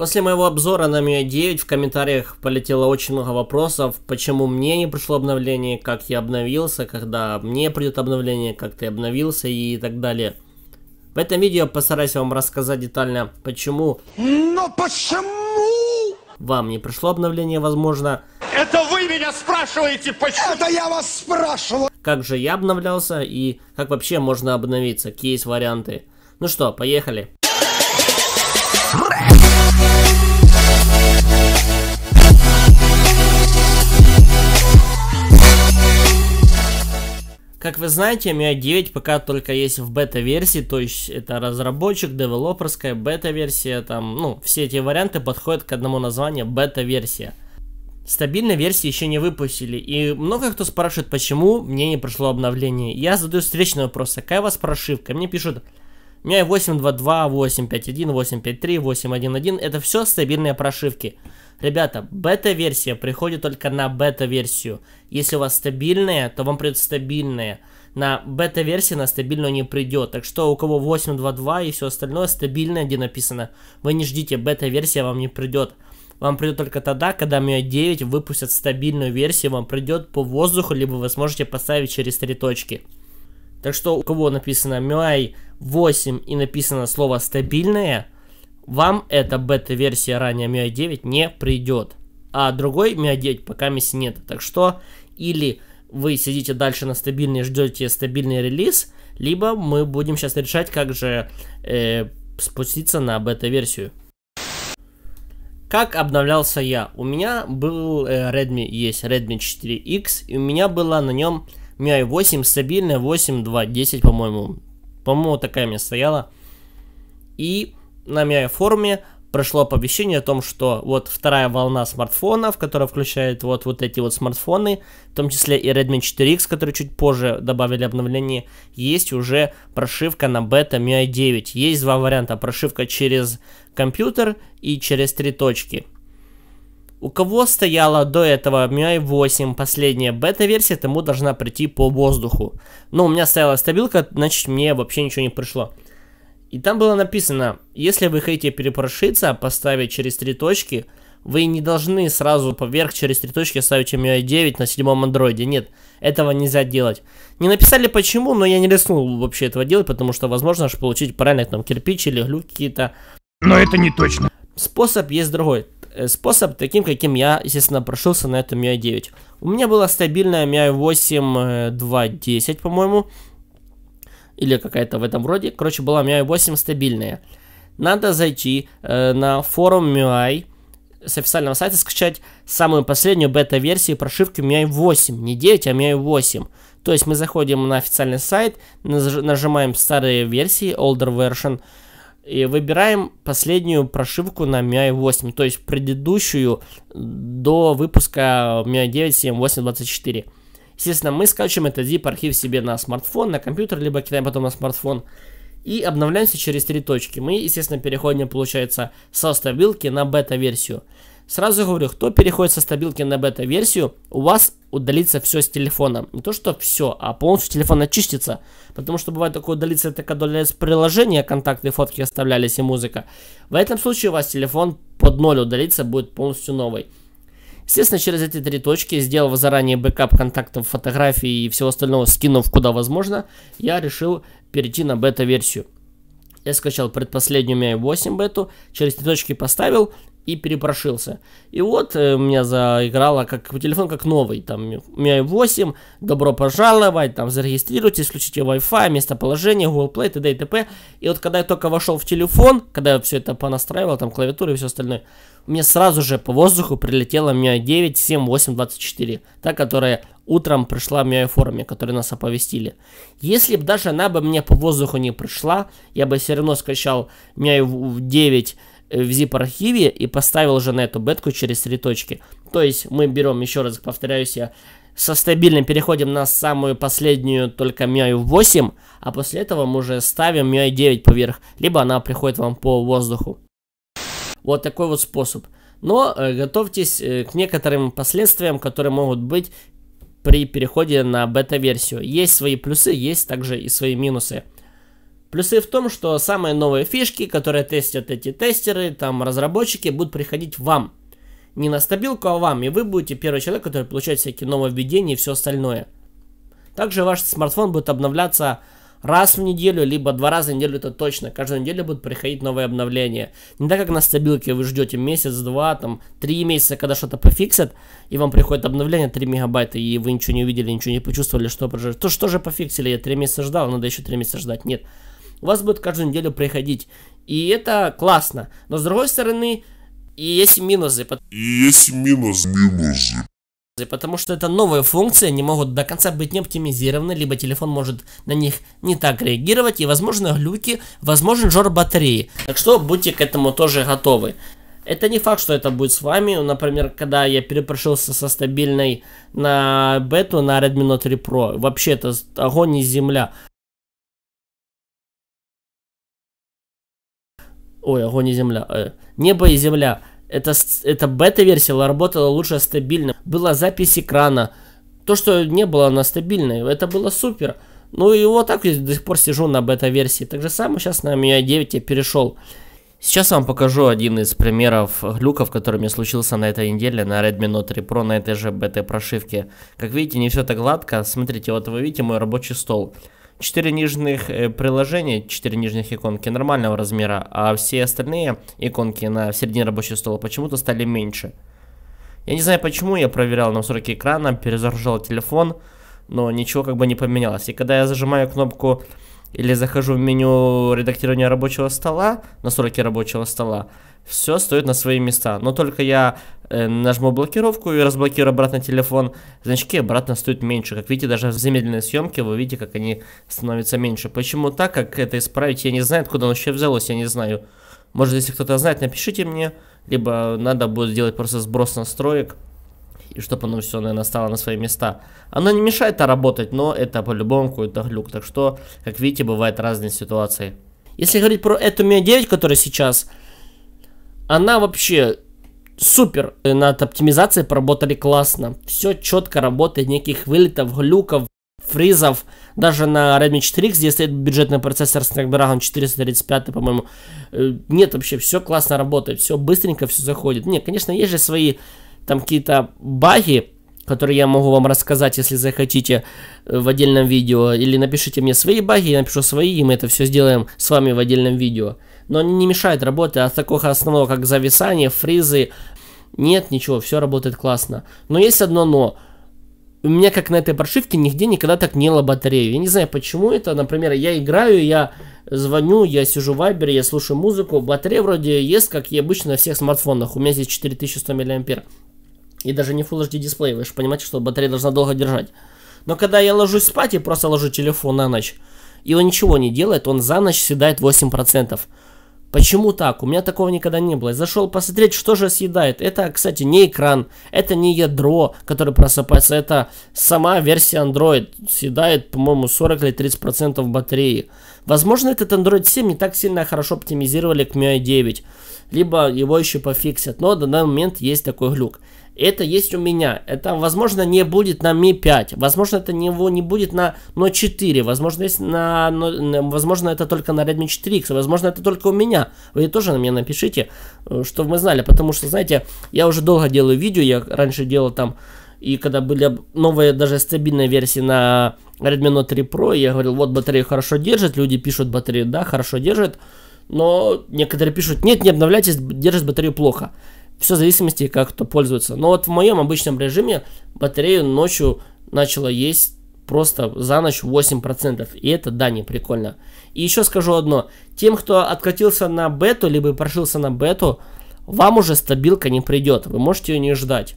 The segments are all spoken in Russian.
После моего обзора на MIUI 9 в комментариях полетело очень много вопросов, почему мне не пришло обновление, как я обновился, когда мне придет обновление, как ты обновился и так далее. В этом видео постараюсь вам рассказать детально, почему... Но почему? Вам не пришло обновление, возможно. Это вы меня спрашиваете, почему? Это я вас спрашиваю. Как же я обновлялся и как вообще можно обновиться, какие есть варианты. Ну что, поехали. Как вы знаете, MIUI 9 пока только есть в бета-версии, то есть это разработчик, девелоперская бета-версия, там, ну, все эти варианты подходят к одному названию бета-версия. Стабильной версии еще не выпустили, и много кто спрашивает, почему мне не прошло обновление. Я задаю встречный вопрос, «А какая у вас прошивка? Мне пишут, у меня 8.2.2, 8.5.1, 8.5.3, 8.1.1, это все стабильные прошивки. Ребята, бета-версия приходит только на бета-версию. Если у вас стабильная, то вам придет стабильная. На бета-версии на стабильную не придет. Так что у кого 8.2.2 и все остальное стабильное, где написано, вы не ждите, бета-версия вам не придет. Вам придет только тогда, когда Mio 9 выпустят стабильную версию, вам придет по воздуху, либо вы сможете поставить через три точки. Так что у кого написано MIUI 8 и написано слово стабильное, вам эта бета-версия ранее MIUI 9 не придет. А другой MIUI 9 пока мисс нет. Так что или вы сидите дальше на стабильной, ждете стабильный релиз, либо мы будем сейчас решать, как же э, спуститься на бета-версию. Как обновлялся я? У меня был э, Redmi, есть Redmi 4X, и у меня была на нем MIUI 8, стабильная 8.2.10, по-моему. По-моему, такая мне стояла. И на моей форуме прошло оповещение о том, что вот вторая волна смартфонов, которая включает вот, вот эти вот смартфоны, в том числе и Redmi 4X, который чуть позже добавили обновление, есть уже прошивка на бета MIUI 9. Есть два варианта, прошивка через компьютер и через три точки. У кого стояла до этого MIUI 8 последняя бета-версия, тому должна прийти по воздуху. Но ну, у меня стояла стабилка, значит мне вообще ничего не пришло. И там было написано, если вы хотите перепрошиться, поставить через три точки, вы не должны сразу поверх через три точки ставить MIUI 9 на седьмом андроиде. Нет, этого нельзя делать. Не написали почему, но я не рискнул вообще этого делать, потому что возможно аж получить правильно там кирпич или глюк какие-то. Но это не точно. Способ есть другой. Э, способ таким, каким я, естественно, прошился на эту MIUI 9. У меня была стабильная MIUI 8 2.10, э, по-моему или какая-то в этом роде. Короче, была MIUI 8 стабильная. Надо зайти э, на форум MIUI с официального сайта, скачать самую последнюю бета-версию прошивки MIUI 8. Не 9, а MIUI 8. То есть мы заходим на официальный сайт, нажимаем старые версии, older version, и выбираем последнюю прошивку на MIUI 8, то есть предыдущую до выпуска MIUI 9 7824. Естественно, мы скачиваем этот zip-архив себе на смартфон, на компьютер, либо кидаем потом на смартфон. И обновляемся через три точки. Мы, естественно, переходим, получается, со стабилки на бета-версию. Сразу говорю, кто переходит со стабилки на бета-версию, у вас удалится все с телефона. Не то, что все, а полностью телефон очистится. Потому что бывает такое удалится, это когда удаляется приложение, контакты, фотки оставлялись и музыка. В этом случае у вас телефон под ноль удалится, будет полностью новый. Естественно, через эти три точки, сделав заранее бэкап контактов, фотографий и всего остального, скинув куда возможно, я решил перейти на бета-версию. Я скачал предпоследнюю MI8 бету, через три точки поставил и перепрошился. И вот э, у меня заиграло как телефон как новый, там у меня 8, добро пожаловать, там зарегистрируйтесь, включите Wi-Fi, местоположение, Google Play, т.д. и т.п. И вот когда я только вошел в телефон, когда я все это понастраивал, там клавиатуру и все остальное, мне сразу же по воздуху прилетела меня 9, 7, 8, 24, та, которая утром пришла в моей форме, которой нас оповестили. Если бы даже она бы мне по воздуху не пришла, я бы все равно скачал меня 9, в zip-архиве и поставил уже на эту бетку через три точки. То есть мы берем, еще раз повторяюсь я, со стабильным переходим на самую последнюю, только MIUI 8, а после этого мы уже ставим MIUI 9 поверх, либо она приходит вам по воздуху. Вот такой вот способ. Но э, готовьтесь э, к некоторым последствиям, которые могут быть при переходе на бета-версию. Есть свои плюсы, есть также и свои минусы. Плюсы в том, что самые новые фишки, которые тестят эти тестеры, там разработчики, будут приходить вам. Не на стабилку, а вам, и вы будете первый человек, который получает всякие нововведения и все остальное. Также ваш смартфон будет обновляться раз в неделю, либо два раза в неделю, это точно. Каждую неделю будут приходить новые обновления. Не так, как на стабилке вы ждете месяц, два, там, три месяца, когда что-то пофиксят, и вам приходит обновление 3 мегабайта, и вы ничего не увидели, ничего не почувствовали, что, то, что же пофиксили, я три месяца ждал, надо еще три месяца ждать. Нет, у вас будет каждую неделю приходить. И это классно. Но с другой стороны, и есть минусы. И есть минус, минусы. Потому что это новые функции, они могут до конца быть не оптимизированы, либо телефон может на них не так реагировать, и возможно глюки, возможен жор батареи. Так что будьте к этому тоже готовы. Это не факт, что это будет с вами. Например, когда я перепрошился со стабильной на бету на Redmi Note 3 Pro, вообще это огонь и земля. Ой, огонь и земля. Э, небо и земля. Это, это бета-версия работала лучше стабильно. Была запись экрана. То, что не было она стабильной, это было супер. Ну и вот так я до сих пор сижу на бета-версии. Так же самое сейчас на MIUI 9 я перешел. Сейчас вам покажу один из примеров глюков, который мне случился на этой неделе на Redmi Note 3 Pro на этой же бета-прошивке. Как видите, не все так гладко. Смотрите, вот вы видите мой рабочий стол. 4 нижних э, приложения, 4 нижних иконки нормального размера, а все остальные иконки на середине рабочего стола почему-то стали меньше. Я не знаю почему, я проверял на настройки экрана, перезагружал телефон, но ничего как бы не поменялось. И когда я зажимаю кнопку или захожу в меню редактирования рабочего стола, настройки рабочего стола, все стоит на свои места. Но только я э, нажму блокировку и разблокирую обратно телефон, значки обратно стоят меньше. Как видите, даже в замедленной съемке вы видите, как они становятся меньше. Почему так? Как это исправить? Я не знаю, откуда оно вообще взялось, я не знаю. Может, если кто-то знает, напишите мне. Либо надо будет сделать просто сброс настроек. И чтобы оно все, наверное, стало на свои места. Оно не мешает а работать, но это по-любому какой-то глюк. Так что, как видите, бывают разные ситуации. Если говорить про эту Mi 9, которая сейчас, она вообще супер. Э, над оптимизацией поработали классно. Все четко работает, никаких вылетов, глюков, фризов. Даже на Redmi 4X, где стоит бюджетный процессор Snapdragon 435, по-моему, э, нет вообще, все классно работает, все быстренько, все заходит. Нет, конечно, есть же свои там какие-то баги, которые я могу вам рассказать, если захотите, э, в отдельном видео. Или напишите мне свои баги, я напишу свои, и мы это все сделаем с вами в отдельном видео но они не мешают работе а от такого основного, как зависание, фризы. Нет, ничего, все работает классно. Но есть одно но. У меня как на этой прошивке нигде никогда так не ла батарею. Я не знаю, почему это. Например, я играю, я звоню, я сижу в Вайбере, я слушаю музыку. Батарея вроде есть, как и обычно на всех смартфонах. У меня здесь 4100 мА. И даже не Full HD дисплей, вы же понимаете, что батарея должна долго держать. Но когда я ложусь спать, и просто ложу телефон на ночь. И он ничего не делает, он за ночь съедает 8%. Почему так? У меня такого никогда не было. Я зашел посмотреть, что же съедает. Это, кстати, не экран, это не ядро, которое просыпается, это сама версия Android. Съедает, по-моему, 40 или 30% батареи. Возможно, этот Android 7 не так сильно хорошо оптимизировали к MIUI 9, либо его еще пофиксят, но на данный момент есть такой глюк это есть у меня. Это, возможно, не будет на Mi 5, возможно, это него не будет на Note 4, возможно, есть на, возможно, это только на Redmi 4X, возможно, это только у меня. Вы тоже на меня напишите, э, чтобы мы знали, потому что, знаете, я уже долго делаю видео, я раньше делал там, и когда были новые даже стабильные версии на Redmi Note 3 Pro, я говорил, вот батарея хорошо держит, люди пишут, батарея, да, хорошо держит, но некоторые пишут, нет, не обновляйтесь, держит батарею плохо. Все в зависимости, как кто пользуется. Но вот в моем обычном режиме батарею ночью начала есть просто за ночь 8%. И это, да, не прикольно. И еще скажу одно. Тем, кто откатился на бету, либо прошился на бету, вам уже стабилка не придет. Вы можете ее не ждать.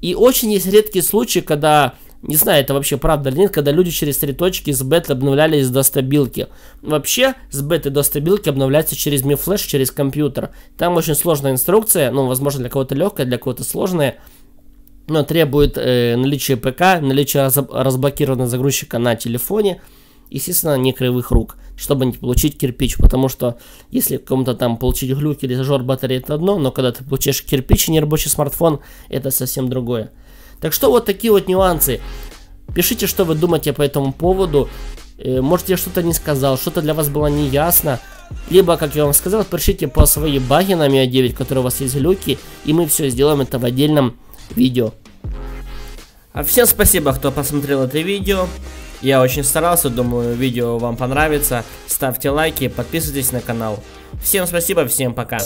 И очень есть редкие случаи, когда не знаю, это вообще правда или нет, когда люди через три точки с Беты обновлялись до стабилки. Вообще, с беты до стабилки обновляется через мифлэш, через компьютер. Там очень сложная инструкция, ну, возможно, для кого-то легкая, для кого-то сложная. Но требует э, наличия ПК, наличия раз разблокированного загрузчика на телефоне. Естественно, не кривых рук, чтобы не получить кирпич. Потому что если кому-то там получить глюк или зажор батареи, это одно. Но когда ты получаешь кирпич и нерабочий смартфон, это совсем другое. Так что вот такие вот нюансы. Пишите, что вы думаете по этому поводу. Э, может, я что-то не сказал, что-то для вас было неясно. Либо, как я вам сказал, пишите по своей баги на Mio 9, которые у вас есть люки, и мы все сделаем это в отдельном видео. А всем спасибо, кто посмотрел это видео. Я очень старался, думаю, видео вам понравится. Ставьте лайки, подписывайтесь на канал. Всем спасибо, всем пока.